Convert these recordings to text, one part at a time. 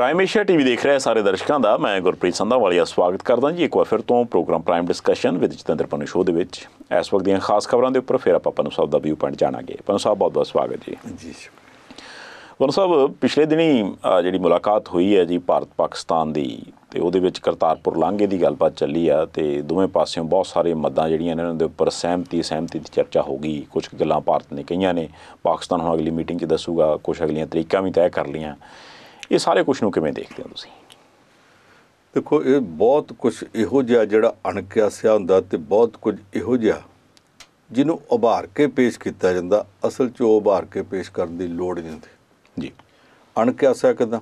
prime Asia TV ਦੇਖ ਰਹੇ ਸਾਰੇ ਦਰਸ਼ਕਾਂ ਦਾ ਮੈਂ ਗੁਰਪ੍ਰੀਤ ਵਾਲੀਆ ਸਵਾਗਤ ਕਰਦਾ ਜੀ ਇੱਕ ਵਾਰ ਫਿਰ ਤੋਂ program prime discussion with Jatinder Pannu show ਦੇ ਵਿੱਚ ਇਸ ਵਕਤ ਦੀਆਂ ਖਾਸ ਖਬਰਾਂ ਦੇ ਉੱਪਰ ਫਿਰ ਆਪਾਂ ਪਨੂ ਸਾਹਿਬ ਦਾ ਵਿਊ ਪੁਆਇੰਟ ਜਾਣਾਂਗੇ ਪਨੂ ਸਾਹਿਬ ਬਹੁਤ ਬਹੁਤ ਸਵਾਗਤ ਜੀ ਜੀ ਪਨੂ ਸਾਹਿਬ ਪਿਛਲੇ ਦਿਨੀ ਜਿਹੜੀ ਮੁਲਾਕਾਤ ਹੋਈ ਹੈ ਜੀ ਭਾਰਤ ਪਾਕਿਸਤਾਨ ਦੀ ਤੇ ਉਹਦੇ ਵਿੱਚ ਕਰਤਾਰਪੁਰ ਲਾਂਘੇ ਦੀ ਗੱਲਬਾਤ ਚੱਲੀ ਆ ਤੇ ਦੋਵੇਂ ਪਾਸਿਓਂ ਬਹੁਤ ਸਾਰੇ ਮੱਦਾਂ ਜਿਹੜੀਆਂ ਇਹਨਾਂ ਦੇ ਉੱਪਰ ਸਹਿਮਤੀ ਸਹਿਮਤੀ ਦੀ ਚਰਚਾ ਹੋ ਗਈ ਕੁਝ ਗੱਲਾਂ ਭਾਰਤ ਨੇ ਕਹੀਆਂ ਨੇ ਪਾਕਿਸਤਾਨ ਹੁਣ ਅਗਲੀ ਮੀਟਿੰਗ 'ਚ ਦੱਸੂਗਾ ਕੁਝ ਅਗਲੀਆਂ ਤਰੀਕਾਂ ਵੀ ਤੈਅ ਕਰ ਲੀਆਂ ਇਹ ਸਾਰੇ ਕੁਝ ਨੂੰ ਕਿਵੇਂ ਦੇਖਦੇ ਹੋ ਤੁਸੀਂ ਦੇਖੋ ਇਹ ਬਹੁਤ ਕੁਝ ਇਹੋ ਜਿਹਾ ਜਿਹੜਾ ਅਣਕਿਆਸਿਆ ਹੁੰਦਾ ਤੇ ਬਹੁਤ ਕੁਝ ਇਹੋ ਜਿਹਾ ਜਿਹਨੂੰ ਉਭਾਰ ਕੇ ਪੇਸ਼ ਕੀਤਾ ਜਾਂਦਾ ਅਸਲ 'ਚ ਉਹ ਉਭਾਰ ਕੇ ਪੇਸ਼ ਕਰਨ ਦੀ ਲੋੜ ਨਹੀਂ ਹੁੰਦੀ ਜੀ ਅਣਕਿਆਸਿਆ ਕਿਦਾਂ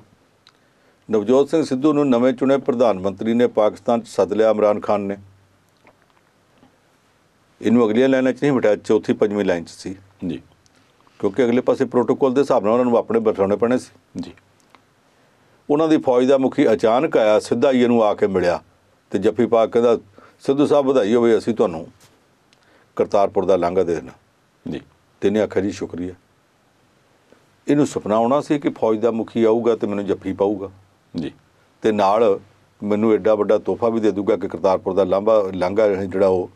ਨਵਜੋਤ ਸਿੰਘ ਸਿੱਧੂ ਨੂੰ ਨਵੇਂ ਚੁਣੇ ਪ੍ਰਧਾਨ ਮੰਤਰੀ ਨੇ ਪਾਕਿਸਤਾਨ 'ਚ ਸੱਦ ਲਿਆ ਇਮਰਾਨ ਖਾਨ ਨੇ ਇਹਨੂੰ ਅਗਲੀਆਂ ਲਾਈਨਾਂ 'ਚ ਨਹੀਂ ਬਿਠਾਇਆ ਚੌਥੀ ਪੰਜਵੀਂ ਲਾਈਨ 'ਚ ਸੀ ਜੀ ਕਿਉਂਕਿ ਅਗਲੇ ਪਾਸੇ ਪ੍ਰੋਟੋਕੋਲ ਦੇ ਹਿਸਾਬ ਨਾਲ ਉਹਨਾਂ ਨੂੰ ਆਪਣੇ ਬਿਠਾਉਣੇ ਪੈਣੇ ਸੀ ਜੀ ਉਹਨਾਂ ਦੀ ਫੌਜ ਦਾ ਮੁਖੀ ਅਚਾਨਕ ਆਇਆ ਸਿੱਧਾ ਹੀ ਇਹਨੂੰ ਆ ਕੇ ਮਿਲਿਆ ਤੇ ਜੱਫੀ ਪਾ ਕਹਿੰਦਾ ਸਿੱਧੂ ਸਾਹਿਬ ਵਧਾਈ ਹੋਵੇ ਅਸੀਂ ਤੁਹਾਨੂੰ ਕਰਤਾਰਪੁਰ ਦਾ ਲਾਂਘਾ ਦੇ ਦੇਣਾ ਜੀ ਤੇਨੇ ਆਖਿਆ ਜੀ ਸ਼ੁਕਰੀਆ ਇਹਨੂੰ ਸੁਪਨਾ ਆਉਣਾ ਸੀ ਕਿ ਫੌਜ ਦਾ ਮੁਖੀ ਆਊਗਾ ਤੇ ਮੈਨੂੰ ਜੱਫੀ ਪਾਊਗਾ ਜੀ ਤੇ ਨਾਲ ਮੈਨੂੰ ਐਡਾ ਵੱਡਾ ਤੋਹਫਾ ਵੀ ਦੇ ਦੂਗਾ ਕਿ ਕਰਤਾਰਪੁਰ ਦਾ ਲਾਂਬਾ ਲਾਂਘਾ ਜਿਹੜਾ ਉਹ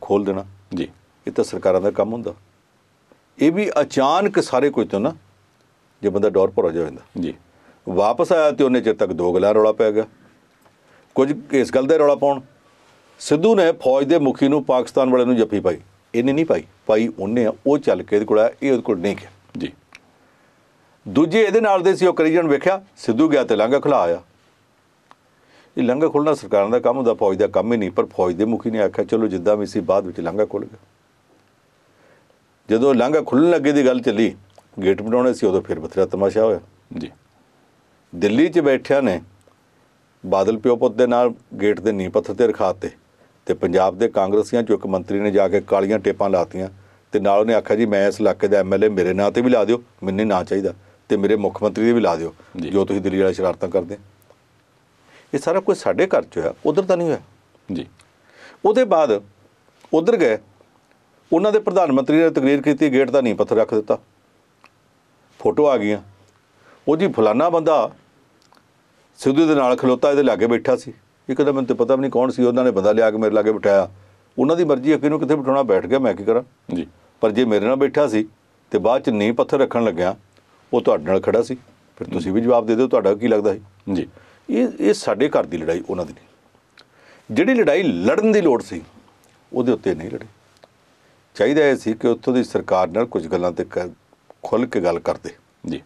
ਖੋਲ ਦੇਣਾ ਜੀ ਇਹ ਤਾਂ ਸਰਕਾਰਾਂ ਦਾ ਕੰਮ ਹੁੰਦਾ ਇਹ ਵੀ ਅਚਾਨਕ ਸਾਰੇ ਕੁਝ ਤੋਂ ਨਾ ਜੇ ਬੰਦਾ ਡੋਰ ਪਰ ਹੋ ਜਾਂਦਾ ਜੀ ਵਾਪਸ ਆਇਆ ਤੇ ਉਹਨੇ ਚਿਰ ਤੱਕ ਦੋਗਲਾ ਰੌਲਾ ਪੈ ਗਿਆ ਕੁਝ ਇਸ ਗੱਲ ਦੇ ਰੌਲਾ ਪਾਉਣ ਸਿੱਧੂ ਨੇ ਫੌਜ ਦੇ ਮੁਖੀ ਨੂੰ ਪਾਕਿਸਤਾਨ ਵਾਲਿਆਂ ਨੂੰ ਜੱਫੀ ਪਾਈ ਇਹਨੇ ਨਹੀਂ ਪਾਈ ਪਾਈ ਉਹਨੇ ਆ ਉਹ ਚੱਲ ਕੇ ਇਹਦੇ ਕੋਲ ਆ ਇਹ ਉਹਦੇ ਕੋਲ ਨਹੀਂ ਗਿਆ ਜੀ ਦੂਜੇ ਇਹਦੇ ਨਾਲ ਦੇ ਸੀ ਉਹ ਕਰੀਜਨ ਵੇਖਿਆ ਸਿੱਧੂ ਗਿਆ ਤੇ ਲੰਗਾ ਖਲਾ ਆਇਆ ਇਹ ਲੰਗਾ ਖੋਲਣਾ ਸਰਕਾਰਾਂ ਦਾ ਕੰਮ ਹੁੰਦਾ ਫੌਜ ਦਾ ਕੰਮ ਹੀ ਨਹੀਂ ਪਰ ਫੌਜ ਦੇ ਮੁਖੀ ਨੇ ਆਖਿਆ ਚਲੋ ਜਿੱਦਾਂ ਵੀ ਸੀ ਬਾਅਦ ਵਿੱਚ ਲੰਗਾ ਖੁੱਲ ਗਿਆ ਜਦੋਂ ਲੰਗਾ ਖੁੱਲਣ ਲੱਗੇ ਦੀ ਗੱਲ ਚੱਲੀ ਗੇਟ ਬਣਾਉਣੇ ਸੀ ਉਦੋਂ ਫਿਰ ਬਥਰਾ ਤਮਾਸ਼ਾ ਹੋਇਆ ਜੀ ਦਿੱਲੀ 'ਚ ਬੈਠਿਆ ਨੇ ਬਾਦਲ ਪੁੱਤ ਦੇ ਨਾਲ ਗੇਟ ਦੇ ਨੀਂਹ ਪੱਥਰ ਤੇ ਰਖਾਤੇ ਤੇ ਪੰਜਾਬ ਦੇ ਕਾਂਗਰਸੀਆਂ 'ਚੋਂ ਇੱਕ ਮੰਤਰੀ ਨੇ ਜਾ ਕੇ ਕਾਲੀਆਂ ਟੇਪਾਂ ਲਾਤੀਆਂ ਤੇ ਨਾਲ ਉਹਨੇ ਆਖਿਆ ਜੀ ਮੈਂ ਇਸ ਇਲਾਕੇ ਦਾ ਐਮਐਲਏ ਮੇਰੇ ਨਾਂ ਤੇ ਵੀ ਲਾ ਦਿਓ ਮੈਨੂੰ ਨਾ ਚਾਹੀਦਾ ਤੇ ਮੇਰੇ ਮੁੱਖ ਮੰਤਰੀ ਦੇ ਵੀ ਲਾ ਦਿਓ ਜੋ ਤੁਸੀਂ ਦਿੱਲੀ ਵਾਲੇ ਸ਼ਰਾਰਤਾਂ ਕਰਦੇ ਇਹ ਸਾਰਾ ਕੁਝ ਸਾਡੇ ਘਰ 'ਚ ਹੋਇਆ ਉਧਰ ਤਾਂ ਨਹੀਂ ਹੋਇਆ ਜੀ ਉਹਦੇ ਬਾਅਦ ਉਧਰ ਗਏ ਉਹਨਾਂ ਦੇ ਪ੍ਰਧਾਨ ਮੰਤਰੀ ਨੇ ਤਕਰੀਰ ਕੀਤੀ ਗੇਟ ਦਾ ਨਹੀਂ ਪੱਥਰ ਰੱਖ ਦਿੱਤਾ ਫੋਟੋ ਆ ਗਈਆਂ ਉਹ ਜੀ ਫਲਾਨਾ ਬੰਦਾ ਸਿੱਧੂ ਦੇ ਨਾਲ ਖਲੋਤਾ ਇਹਦੇ ਲਾਗੇ ਬੈਠਾ ਸੀ ਇੱਕਦਮ ਮੈਨੂੰ ਤੇ ਪਤਾ ਵੀ ਨਹੀਂ ਕੌਣ ਸੀ ਉਹਨਾਂ ਨੇ ਬੰਦਾ ਲਿਆ ਕੇ ਮੇਰੇ ਲਾਗੇ ਬਿਠਾਇਆ ਉਹਨਾਂ ਦੀ ਮਰਜ਼ੀ ਹੈ ਕਿ ਇਹਨੂੰ ਕਿੱਥੇ ਬਿਠਾਉਣਾ ਬੈਠ ਗਿਆ ਮੈਂ ਕੀ ਕਰਾਂ ਜੀ ਪਰ ਜੇ ਮੇਰੇ ਨਾਲ ਬੈਠਾ ਸੀ ਤੇ ਬਾਅਦ ਚ ਨੀਂ ਪੱਥਰ ਰੱਖਣ ਲੱਗਿਆ ਉਹ ਤੁਹਾਡੇ ਨਾਲ ਖੜਾ ਸੀ ਫਿਰ ਤੁਸੀਂ ਵੀ ਜਵਾਬ ਦੇ ਦਿਓ ਤੁਹਾਡਾ ਕੀ ਲੱਗਦਾ ਹੈ ਜੀ ਇਹ ਇਹ ਸਾਡੇ ਘਰ ਦੀ ਲੜਾਈ ਉਹਨਾਂ ਦੀ ਨਹੀਂ ਜਿਹੜੀ ਲੜਾਈ ਲੜਨ ਦੀ ਲੋੜ ਸੀ ਉਹਦੇ ਉੱਤੇ ਨਹੀਂ ਲੜੇ ਚਾਹੀਦਾ ਇਹ ਸੀ ਕਿ ਉੱਥੋਂ ਦੀ ਸਰਕਾਰ ਨਾਲ ਕੁਝ ਗੱਲਾਂ ਤੇ ਖੁੱਲ ਕੇ ਗੱਲ ਕਰਦੇ ਜੀ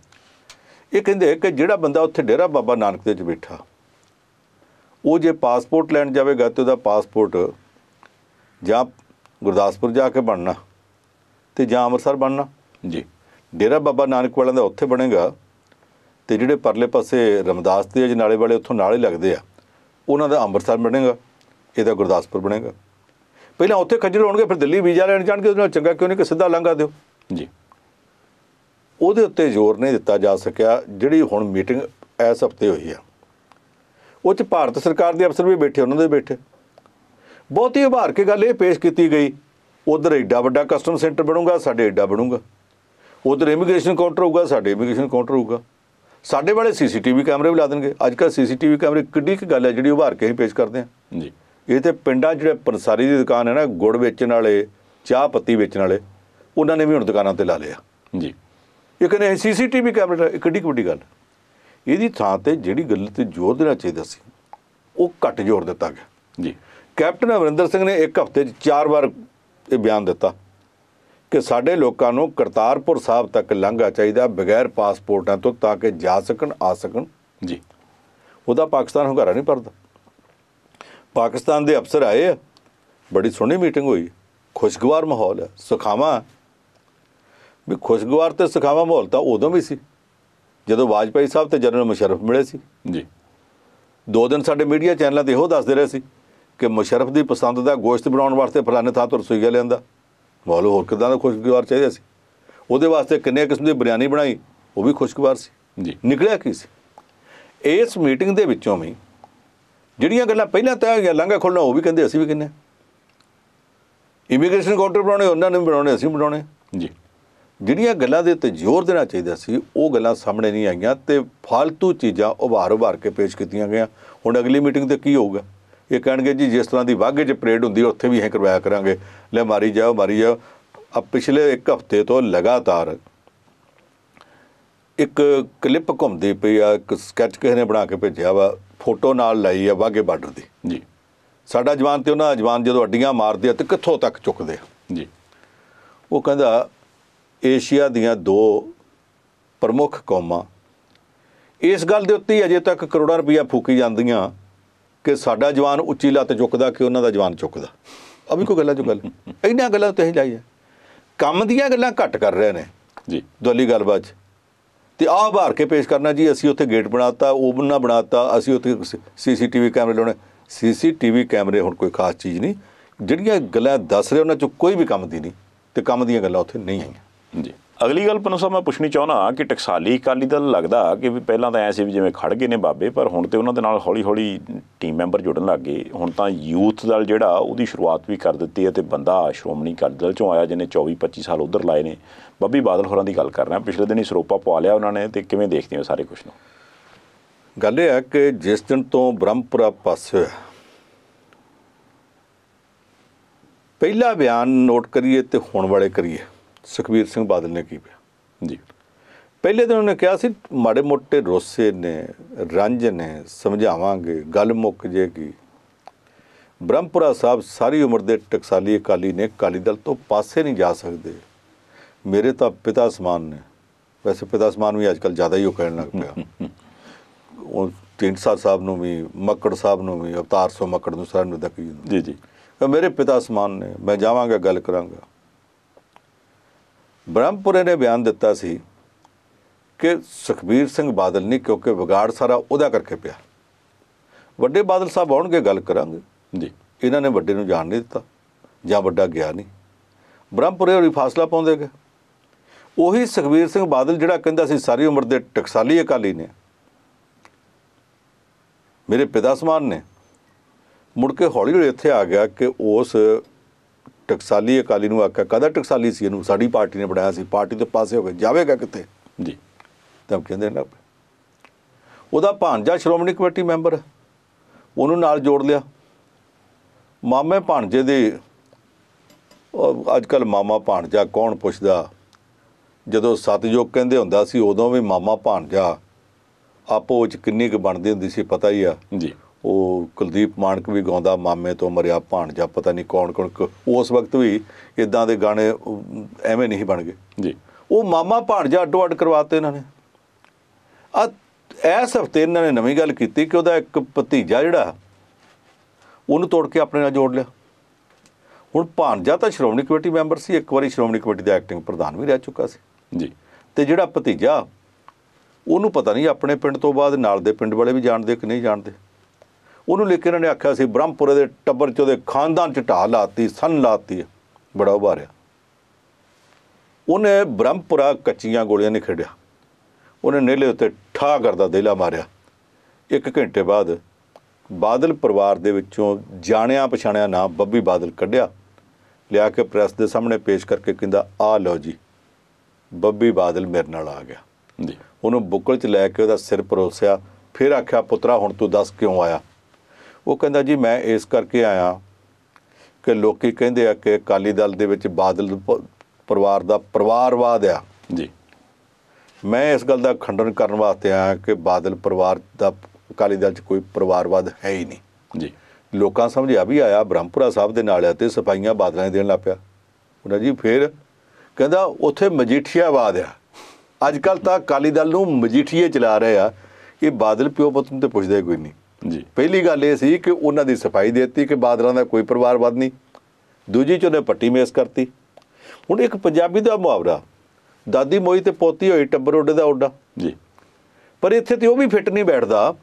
ਇਹ ਕਹਿੰਦੇ ਕਿ ਜਿਹੜਾ ਬੰਦਾ ਉੱਥੇ ਡੇਰਾ ਬਾਬਾ ਨਾਨਕ ਦੇ ਵਿੱਚ ਬੈਠਾ ਉਹ ਜੇ ਪਾਸਪੋਰਟ ਲੈਣ ਜਾਵੇਗਾ ਤੇ ਉਹਦਾ ਪਾਸਪੋਰਟ ਜਾਂ ਗੁਰਦਾਸਪੁਰ ਜਾ ਕੇ ਬਣਨਾ ਤੇ ਜਾਂ ਅੰਮ੍ਰਿਤਸਰ ਬਣਨਾ ਜੀ ਡੇਰਾ ਬਾਬਾ ਨਾਨਕ ਵਾਲਿਆਂ ਦਾ ਉੱਥੇ ਬਣੇਗਾ ਤੇ ਜਿਹੜੇ ਪਰਲੇ ਪਾਸੇ ਰਮਦਾਸ ਦੇ ਨਾਲੇ ਵਾਲੇ ਉੱਥੋਂ ਨਾਲੇ ਲੱਗਦੇ ਆ ਉਹਨਾਂ ਦਾ ਅੰਮ੍ਰਿਤਸਰ ਬਣੇਗਾ ਇਹਦਾ ਗੁਰਦਾਸਪੁਰ ਬਣੇਗਾ ਪਹਿਲਾਂ ਉੱਥੇ ਖੱਜਲ ਹੋਣਗੇ ਫਿਰ ਦਿੱਲੀ ਵੀਜ਼ਾ ਲੈਣ ਜਾਣਗੇ ਉਹਨਾਂ ਚੰਗਾ ਕਿਉਂ ਨਹੀਂ ਕਿ ਸਿੱਧਾ ਲੰਘਾ ਦਿਓ ਜੀ ਉਹਦੇ ਉੱਤੇ ਜ਼ੋਰ ਨਹੀਂ ਦਿੱਤਾ ਜਾ ਸਕਿਆ ਜਿਹੜੀ ਹੁਣ ਮੀਟਿੰਗ ਇਸ ਹਫਤੇ ਹੋਈ ਆ ਉੱਚ ਭਾਰਤ ਸਰਕਾਰ ਦੇ ਅਫਸਰ ਵੀ ਬੈਠੇ ਉਹਨਾਂ ਦੇ ਬੈਠੇ ਬਹੁਤ ਹੀ ਉਭਾਰ ਕੇ ਗੱਲ ਇਹ ਪੇਸ਼ ਕੀਤੀ ਗਈ ਉਧਰ ਏਡਾ ਵੱਡਾ ਕਸਟਮ ਸੈਂਟਰ ਬਣੂਗਾ ਸਾਡੇ ਏਡਾ ਬਣੂਗਾ ਉਧਰ ਇਮੀਗ੍ਰੇਸ਼ਨ ਕਾਊਂਟਰ ਹੋਊਗਾ ਸਾਡੇ ਇਮੀਗ੍ਰੇਸ਼ਨ ਕਾਊਂਟਰ ਹੋਊਗਾ ਸਾਡੇ ਵਾਲੇ ਸੀਸੀਟੀਵੀ ਕੈਮਰੇ ਵੀ ਲਾ ਦੇਣਗੇ ਅੱਜ ਕੱਲ ਸੀਸੀਟੀਵੀ ਕੈਮਰੇ ਕਿੱਡੀ ਕੀ ਗੱਲ ਹੈ ਜਿਹੜੀ ਉਭਾਰ ਕੇ ਹੀ ਪੇਸ਼ ਕਰਦੇ ਆ ਜੀ ਇਹ ਤੇ ਪਿੰਡਾਂ ਜਿਹੜੇ ਪਰਸਾਰੀ ਦੀ ਦੁਕਾਨ ਹੈ ਨਾ ਗੁੜ ਵੇਚਣ ਵਾਲੇ ਚਾਹ ਪੱਤੀ ਵੇਚਣ ਵਾਲੇ ਉਹਨਾਂ ਨੇ ਵੀ ਹੁਣ ਦੁਕਾਨਾਂ ਤੇ ਲਾ ਲਿਆ ਜੀ ਇਹ ਕਹਿੰਦੇ ਸੀਸੀਟੀਵੀ ਕੈਮਰਾ ਇੱਕ ਢੀ ਵੱਡੀ ਗੱਲ ਇਹਦੀ ਥਾਂ ਤੇ ਜਿਹੜੀ ਗੱਲ ਤੇ ਜ਼ੋਰ ਦੇਣਾ ਚਾਹੀਦਾ ਸੀ ਉਹ ਘੱਟ ਜ਼ੋਰ ਦਿੱਤਾ ਗਿਆ ਜੀ ਕੈਪਟਨ ਅਵਿੰਦਰ ਸਿੰਘ ਨੇ ਇੱਕ ਹਫ਼ਤੇ 'ਚ ਚਾਰ ਵਾਰ ਇਹ ਬਿਆਨ ਦਿੱਤਾ ਕਿ ਸਾਡੇ ਲੋਕਾਂ ਨੂੰ ਕਰਤਾਰਪੁਰ ਸਾਹਿਬ ਤੱਕ ਲੰਘਾ ਚਾਹੀਦਾ ਬਿਗੈਰ ਪਾਸਪੋਰਟਾਂ ਤੋਂ ਤਾਂ ਕਿ ਜਾ ਸਕਣ ਆ ਸਕਣ ਜੀ ਉਹਦਾ ਪਾਕਿਸਤਾਨ ਹੁੰਗਾਰਾ ਨਹੀਂ ਪਰਦਾ ਪਾਕਿਸਤਾਨ ਦੇ ਅਫਸਰ ਆਏ ਆ ਬੜੀ ਸੋਹਣੀ ਮੀਟਿੰਗ ਹੋਈ ਖੁਸ਼ਗਵਾਰ ਮਾਹੌਲ ਹੈ ਸੁਖਾਵਾ ਵੀ ਖੁਸ਼ਗਵਾਰ ਤੇ ਸਖਾਵਾ ਮਾਹੌਲ ਤਾਂ ਉਦੋਂ ਵੀ ਸੀ ਜਦੋਂ ਵਾਜਪਾਈ ਸਾਹਿਬ ਤੇ ਜਨਰਲ ਮੁਸ਼ਰਫ ਮਿਲੇ ਸੀ ਜੀ ਦੋ ਦਿਨ ਸਾਡੇ ਮੀਡੀਆ ਚੈਨਲਾਂ ਤੇ ਇਹੋ ਦੱਸਦੇ ਰਹੇ ਸੀ ਕਿ ਮੁਸ਼ਰਫ ਦੀ ਪਸੰਦ ਦਾ ਗੋਸ਼ਤ ਬਣਾਉਣ ਵਾਸਤੇ ਫਲਾਣੇ ਥਾਂ ਤੋਂ ਰਸੋਈਆ ਲਿਆਂਦਾ ਮਾਹੌਲ ਹੋਰ ਕਿਦਾਂ ਦਾ ਖੁਸ਼ਗਵਾਰ ਚਾਹੀਦਾ ਸੀ ਉਹਦੇ ਵਾਸਤੇ ਕਿੰਨੇ ਕਿਸਮ ਦੀ ਬਿਰਿਆਨੀ ਬਣਾਈ ਉਹ ਵੀ ਖੁਸ਼ਗਵਾਰ ਸੀ ਜੀ ਨਿਕਲਿਆ ਕੀ ਸੀ ਇਸ ਮੀਟਿੰਗ ਦੇ ਵਿੱਚੋਂ ਵੀ ਜਿਹੜੀਆਂ ਗੱਲਾਂ ਪਹਿਲਾਂ ਤੈਅ ਹੋਈਆਂ ਲਾਂਘਾ ਖੋਲਣਾ ਉਹ ਵੀ ਕਹਿੰਦੇ ਅਸੀਂ ਵੀ ਕਿੰਨੇ ਇਮੀਗ੍ਰੇਸ਼ਨ ਕਾਊਂਟਰ ਬਣਾਉਣੇ ਉਹਨਾਂ ਨੇ ਬਣਾਉਣੇ ਅਸੀਂ ਬਣਾਉਣੇ ਜੀ ਜਿਹੜੀਆਂ ਗੱਲਾਂ ਦੇ ਉੱਤੇ ਜ਼ੋਰ ਦੇਣਾ ਚਾਹੀਦਾ ਸੀ ਉਹ ਗੱਲਾਂ ਸਾਹਮਣੇ ਨਹੀਂ ਆਈਆਂ ਤੇ ਫालतू ਚੀਜ਼ਾਂ ਉਭਾਰ-ਉਭਾਰ ਕੇ ਪੇਸ਼ ਕੀਤੀਆਂ ਗਈਆਂ ਹੁਣ ਅਗਲੀ ਮੀਟਿੰਗ ਤੇ ਕੀ ਹੋਊਗਾ ਇਹ ਕਹਿਣਗੇ ਜੀ ਜਿਸ ਤਰ੍ਹਾਂ ਦੀ ਵਾਗੇ 'ਚ ਪਰੇਡ ਹੁੰਦੀ ਉੱਥੇ ਵੀ ਐ ਕਰਵਾਇਆ ਕਰਾਂਗੇ ਲੈ ਮਾਰੀ ਜਾਓ ਮਾਰੀ ਜਾਓ ਆ ਪਿਛਲੇ ਇੱਕ ਹਫ਼ਤੇ ਤੋਂ ਲਗਾਤਾਰ ਇੱਕ ਕਲਿੱਪ ਘੁੰਮਦੀ ਪਈ ਆ ਇੱਕ ਸਕੈਚ ਕਿਸੇ ਨੇ ਬਣਾ ਕੇ ਭੇਜਿਆ ਵਾ ਫੋਟੋ ਨਾਲ ਲਈ ਆ ਵਾਗੇ ਬਾਰਡਰ ਦੀ ਜੀ ਸਾਡਾ ਜਵਾਨ ਤੇ ਉਹਨਾਂ ਜਵਾਨ ਜਦੋਂ ਅੱਡੀਆਂ ਮਾਰਦੇ ਆ ਤੇ ਕਿੱਥੋਂ ਤੱਕ ਚੁੱਕਦੇ ਆ ਜੀ ਉਹ ਕਹਿੰਦਾ ਏਸ਼ੀਆ ਦੀਆਂ ਦੋ ਪ੍ਰਮੁੱਖ ਕੌਮਾਂ ਇਸ ਗੱਲ ਦੇ ਉੱਤੇ ਅਜੇ ਤੱਕ ਕਰੋੜਾਂ ਰੁਪਈਆ ਫੂਕੀ ਜਾਂਦੀਆਂ ਕਿ ਸਾਡਾ ਜਵਾਨ ਉੱਚੀ ਲੱਤ ਚੁੱਕਦਾ ਕਿ ਉਹਨਾਂ ਦਾ ਜਵਾਨ ਚੁੱਕਦਾ ਆ ਵੀ ਕੋਈ ਗੱਲਾਂ ਚੋਂ ਗੱਲ ਇੰਨਾ ਗੱਲਾਂ ਤੇ ਹੀ ਜਾਈਏ ਕੰਮ ਦੀਆਂ ਗੱਲਾਂ ਘੱਟ ਕਰ ਰਹੇ ਨੇ ਜੀ ਦਲੀ ਗੱਲਬਾਤ ਤੇ ਆਹ ਭਾਰ ਕੇ ਪੇਸ਼ ਕਰਨਾ ਜੀ ਅਸੀਂ ਉੱਥੇ ਗੇਟ ਬਣਾਤਾ ਓਵਨ ਨਾ ਬਣਾਤਾ ਅਸੀਂ ਉੱਥੇ ਸੀਸੀਟੀਵੀ ਕੈਮਰੇ ਲਾਉਣੇ ਸੀਸੀਟੀਵੀ ਕੈਮਰੇ ਹੁਣ ਕੋਈ ਖਾਸ ਚੀਜ਼ ਨਹੀਂ ਜਿਹੜੀਆਂ ਗੱਲਾਂ ਦੱਸ ਰਹੇ ਉਹਨਾਂ ਚੋਂ ਕੋਈ ਵੀ ਕੰਮ ਦੀ ਨਹੀਂ ਤੇ ਕੰਮ ਦੀਆਂ ਗੱਲਾਂ ਉੱਥੇ ਨਹੀਂ ਆਈਆਂ ਜੀ ਅਗਲੀ ਗੱਲ ਪਨੂ ਸਾਹਿਬ ਮੈਂ ਪੁੱਛਣੀ ਚਾਹਣਾ ਕਿ ਟਕਸਾਲੀ ਅਕਾਲੀ ਦਲ ਲੱਗਦਾ ਕਿ ਵੀ ਪਹਿਲਾਂ ਤਾਂ ਐ ਸੀ ਵੀ ਜਿਵੇਂ ਖੜ ਗਏ ਨੇ ਬਾਬੇ ਪਰ ਹੁਣ ਤੇ ਉਹਨਾਂ ਦੇ ਨਾਲ ਹੌਲੀ-ਹੌਲੀ ਟੀਮ ਮੈਂਬਰ ਜੁੜਨ ਲੱਗ ਗਏ ਹੁਣ ਤਾਂ ਯੂਥ ਦਲ ਜਿਹੜਾ ਉਹਦੀ ਸ਼ੁਰੂਆਤ ਵੀ ਕਰ ਦਿੱਤੀ ਹੈ ਤੇ ਬੰਦਾ ਸ਼੍ਰੋਮਣੀ ਅਕਾਲੀ ਦਲ ਚੋਂ ਆਇਆ ਜਿਹਨੇ 24-25 ਸਾਲ ਉਧਰ ਲਾਏ ਨੇ ਬੱਬੀ ਬਾਦਲ ਹੋਰਾਂ ਦੀ ਗੱਲ ਕਰ ਰਿਹਾ ਪਿਛਲੇ ਦਿਨ ਹੀ ਸਰੋਪਾ ਪਵਾ ਲਿਆ ਉਹਨਾਂ ਨੇ ਤੇ ਕਿਵੇਂ ਦੇਖਦੇ ਹੋ ਸਾਰੇ ਕੁਝ ਨੂੰ ਗੱਲ ਇਹ ਹੈ ਕਿ ਜਿਸ ਦਿਨ ਤੋਂ ਬ੍ਰਹਮਪੁਰਾ ਪਾਸ ਹੋਇਆ ਪਹਿਲਾ ਬਿਆਨ ਨੋਟ ਕਰੀਏ ਤੇ ਹੁਣ ਵਾਲੇ ਕਰੀਏ ਸੁਖਬੀਰ ਸਿੰਘ ਬਾਦਲ ਨੇ ਕੀ ਪਿਆ ਜੀ ਪਹਿਲੇ ਦਿਨ ਉਹਨੇ ਕਿਹਾ ਸੀ ਮਾੜੇ ਮੋਟੇ ਰੋਸੇ ਨੇ ਰੰਜ ਨੇ ਸਮਝਾਵਾਂਗੇ ਗੱਲ ਮੁੱਕ ਜੇਗੀ ਬ੍ਰਹਮਪੁਰਾ ਸਾਹਿਬ ਸਾਰੀ ਉਮਰ ਦੇ ਟਕਸਾਲੀ ਅਕਾਲੀ ਨੇ ਅਕਾਲੀ ਦਲ ਤੋਂ ਪਾਸੇ ਨਹੀਂ ਜਾ ਸਕਦੇ ਮੇਰੇ ਤਾਂ ਪਿਤਾ ਸਮਾਨ ਨੇ ਵੈਸੇ ਪਿਤਾ ਸਮਾਨ ਵੀ ਅੱਜਕੱਲ ਜ਼ਿਆਦਾ ਹੀ ਉਹ ਕਹਿਣ ਲੱਗ ਪਿਆ ਉਹ ਤਿੰਨ ਸਾਹਿਬ ਨੂੰ ਵੀ ਮੱਕੜ ਸਾਹਿਬ ਨੂੰ ਵੀ ਅਵਤਾਰ ਸੋ ਮੱਕੜ ਨੂੰ ਸਾਰਿਆਂ ਨੂੰ ਦੱਕੀ ਜੀ ਜੀ ਮੇਰੇ ਪਿਤਾ ਸਮਾਨ ਨੇ ਮੈਂ ਜਾਵਾਂਗਾ ਗੱਲ ਕਰਾਂਗਾ ਬ੍ਰਹਮਪੁਰੇ ਨੇ ਬਿਆਨ ਦਿੱਤਾ ਸੀ ਕਿ ਸੁਖਬੀਰ ਸਿੰਘ ਬਾਦਲ ਨਹੀਂ ਕਿਉਂਕਿ ਵਿਗਾੜ ਸਾਰਾ ਉਹਦਾ ਕਰਕੇ ਪਿਆ ਵੱਡੇ ਬਾਦਲ ਸਾਹਿਬ ਆਉਣਗੇ ਗੱਲ ਕਰਾਂਗੇ ਜੀ ਇਹਨਾਂ ਨੇ ਵੱਡੇ ਨੂੰ ਜਾਣ ਨਹੀਂ ਦਿੱਤਾ ਜਾਂ ਵੱਡਾ ਗਿਆ ਨਹੀਂ ਬ੍ਰਹਮਪੁਰੇ ਹੋਰੀ ਫਾਸਲਾ ਪਾਉਂਦੇ ਗਏ ਉਹੀ ਸੁਖਬੀਰ ਸਿੰਘ ਬਾਦਲ ਜਿਹੜਾ ਕਹਿੰਦਾ ਸੀ ਸਾਰੀ ਉਮਰ ਦੇ ਟਕਸਾਲੀ ਅਕਾਲੀ ਨੇ ਮੇਰੇ ਪਿਤਾ ਸਮਾਨ ਨੇ ਮੁੜ ਕੇ ਹੌਲੀ ਹੌਲੀ ਇੱਥੇ ਆ ਗਿਆ ਕਿ ਉਸ ਟਕਸਾਲੀ ਅਕਾਲੀ ਨੂੰ ਆਖਿਆ ਕਦਾ ਟਕਸਾਲੀ ਸੀ ਇਹਨੂੰ ਸਾਡੀ ਪਾਰਟੀ ਨੇ ਬਣਾਇਆ ਸੀ ਪਾਰਟੀ ਤੋਂ ਪਾਸੇ ਹੋ ਕੇ ਜਾਵੇਗਾ ਕਿੱਥੇ ਜੀ ਤਾਂ ਕਹਿੰਦੇ ਨਾ ਉਹਦਾ ਭਾਂਜਾ ਸ਼੍ਰੋਮਣੀ ਕਮੇਟੀ ਮੈਂਬਰ ਉਹਨੂੰ ਨਾਲ ਜੋੜ ਲਿਆ ਮਾਮੇ ਭਾਂਜੇ ਦੇ ਅੱਜ ਕੱਲ ਮਾਮਾ ਭਾਂਜਾ ਕੌਣ ਪੁੱਛਦਾ ਜਦੋਂ ਸਤਜੋਗ ਕਹਿੰਦੇ ਹੁੰਦਾ ਸੀ ਉਦੋਂ ਵੀ ਮਾਮਾ ਭਾਂਜਾ ਆਪੋ ਵਿੱਚ ਕਿੰਨੀ ਕੁ ਬਣਦੀ ਹੁੰਦੀ ਸੀ ਪਤਾ ਹੀ ਆ ਜੀ ਉਹ ਕੁਲਦੀਪ ਮਾਨਕ ਵੀ ਗਾਉਂਦਾ ਮਾਮੇ ਤੋਂ ਮਰਿਆ ਭਾਣਜਾ ਪਤਾ ਨਹੀਂ ਕੌਣ ਕੌਣ ਉਸ ਵਕਤ ਵੀ ਇਦਾਂ ਦੇ ਗਾਣੇ ਐਵੇਂ ਨਹੀਂ ਬਣ ਗਏ ਜੀ ਉਹ ਮਾਮਾ ਭਾਣਜਾ ਅਡੋ-ਅਡ ਕਰਵਾਤੇ ਇਹਨਾਂ ਨੇ ਆ ਇਸ ਹਫਤੇ ਇਹਨਾਂ ਨੇ ਨਵੀਂ ਗੱਲ ਕੀਤੀ ਕਿ ਉਹਦਾ ਇੱਕ ਭਤੀਜਾ ਜਿਹੜਾ ਉਹਨੂੰ ਤੋੜ ਕੇ ਆਪਣੇ ਨਾਲ ਜੋੜ ਲਿਆ ਹੁਣ ਭਾਣਜਾ ਤਾਂ ਸ਼੍ਰੋਮਣੀ ਕਮੇਟੀ ਮੈਂਬਰ ਸੀ ਇੱਕ ਵਾਰੀ ਸ਼੍ਰੋਮਣੀ ਕਮੇਟੀ ਦਾ ਐਕਟਿੰਗ ਪ੍ਰਧਾਨ ਵੀ ਰਹਿ ਚੁੱਕਾ ਸੀ ਜੀ ਤੇ ਜਿਹੜਾ ਭਤੀਜਾ ਉਹਨੂੰ ਪਤਾ ਨਹੀਂ ਆਪਣੇ ਪਿੰਡ ਤੋਂ ਬਾਅਦ ਨਾਲ ਦੇ ਪਿੰਡ ਵਾਲੇ ਵੀ ਜਾਣਦੇ ਕਿ ਨਹੀਂ ਜਾਣਦੇ ਉਹਨੂੰ ਲੈ ਕੇ ਇਹਨਾਂ ਨੇ ਆਖਿਆ ਸੀ ਬ੍ਰਹਮਪੁਰੇ ਦੇ ਟੱਬਰ ਚ ਉਹਦੇ ਖਾਨਦਾਨ ਚ ਢਾਹ ਲਾਤੀ ਸਨ ਲਾਤੀ ਬੜਾ ਉਭਾਰਿਆ ਉਹਨੇ ਬ੍ਰਹਮਪੁਰਾ ਕੱਚੀਆਂ ਗੋਲੀਆਂ ਨੇ ਖੇਡਿਆ ਉਹਨੇ ਨੇਲੇ ਉੱਤੇ ਠਾ ਕਰਦਾ ਦੇਲਾ ਮਾਰਿਆ ਇੱਕ ਘੰਟੇ ਬਾਅਦ ਬਾਦਲ ਪਰਿਵਾਰ ਦੇ ਵਿੱਚੋਂ ਜਾਣਿਆ ਪਛਾਣਿਆ ਨਾਮ ਬੱਬੀ ਬਾਦਲ ਕੱਢਿਆ ਲਿਆ ਕੇ ਪ੍ਰੈਸ ਦੇ ਸਾਹਮਣੇ ਪੇਸ਼ ਕਰਕੇ ਕਹਿੰਦਾ ਆ ਲਓ ਜੀ ਬੱਬੀ ਬਾਦਲ ਮੇਰੇ ਨਾਲ ਆ ਗਿਆ ਜੀ ਉਹਨੂੰ ਬੁੱਕਲ 'ਚ ਲੈ ਕੇ ਉਹਦਾ ਸਿਰ ਪਰੋਸਿਆ ਫਿਰ ਆਖਿਆ ਪੁੱਤਰਾ ਹੁਣ ਤੂੰ ਦੱਸ ਕਿਉਂ ਆਇਆ ਉਹ ਕਹਿੰਦਾ ਜੀ ਮੈਂ ਇਸ ਕਰਕੇ ਆਇਆ ਕਿ ਲੋਕੀ ਕਹਿੰਦੇ ਆ ਕਿ ਅਕਾਲੀ ਦਲ ਦੇ ਵਿੱਚ ਬਾਦਲ ਪਰਿਵਾਰ ਦਾ ਪਰਿਵਾਰਵਾਦ ਆ ਜੀ ਮੈਂ ਇਸ ਗੱਲ ਦਾ ਖੰਡਨ ਕਰਨ ਵਾਸਤੇ ਆਇਆ ਕਿ ਬਾਦਲ ਪਰਿਵਾਰ ਦਾ ਅਕਾਲੀ ਦਲ 'ਚ ਕੋਈ ਪਰਿਵਾਰਵਾਦ ਹੈ ਹੀ ਨਹੀਂ ਜੀ ਲੋਕਾਂ ਸਮਝਿਆ ਵੀ ਆਇਆ ਬ੍ਰਹਮਪੁਰਾ ਸਾਹਿਬ ਦੇ ਨਾਲ ਆ ਤੇ ਸਫਾਈਆਂ ਬਾਦਲਾਂ ਦੇਣ ਲੱਗ ਪਿਆ ਉਹਨਾਂ ਜੀ ਫਿਰ ਕਹਿੰਦਾ ਉੱਥੇ ਮਜੀਠੀਆਵਾਦ ਆ ਅੱਜ ਕੱਲ ਤਾਂ ਅਕਾਲੀ ਦਲ ਨੂੰ ਮਜੀਠੀਏ ਚਲਾ ਰਹੇ ਆ ਇਹ ਬਾਦਲ ਪਿਓ ਪੁੱਤ ਨੂੰ ਤੇ ਪੁੱਛਦੇ ਕੋਈ ਨਹੀਂ ਜੀ ਪਹਿਲੀ ਗੱਲ ਇਹ ਸੀ ਕਿ ਉਹਨਾਂ ਦੀ ਸਫਾਈ ਦਿੱਤੀ ਕਿ ਬਾਦਰਾਂ ਦਾ ਕੋਈ ਪਰਿਵਾਰ ਵੱਧ ਨਹੀਂ ਦੂਜੀ ਚ ਉਹਨੇ ਪੱਟੀ ਮੇਸ ਕਰਤੀ ਹੁਣ ਇੱਕ ਪੰਜਾਬੀ ਦਾ ਮੁਹਾਵਰਾ ਦਾਦੀ ਮੋਈ ਤੇ ਪੋਤੀ ਹੋਈ ਟੱਬਰ ਉੱਡੇ ਦਾ ਉੱਡਾ ਜੀ ਪਰ ਇੱਥੇ ਤੇ ਉਹ ਵੀ ਫਿੱਟ ਨਹੀਂ ਬੈਠਦਾ